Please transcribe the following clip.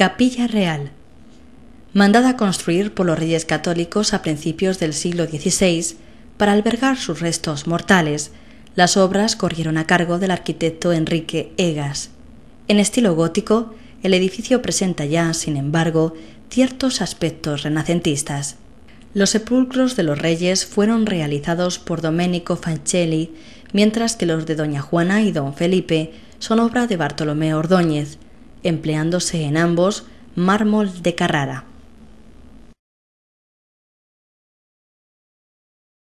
Capilla Real. Mandada a construir por los reyes católicos a principios del siglo XVI para albergar sus restos mortales, las obras corrieron a cargo del arquitecto Enrique Egas. En estilo gótico, el edificio presenta ya, sin embargo, ciertos aspectos renacentistas. Los sepulcros de los reyes fueron realizados por Domenico Fancelli, mientras que los de Doña Juana y Don Felipe son obra de Bartolomé Ordóñez, empleándose en ambos mármol de Carrara.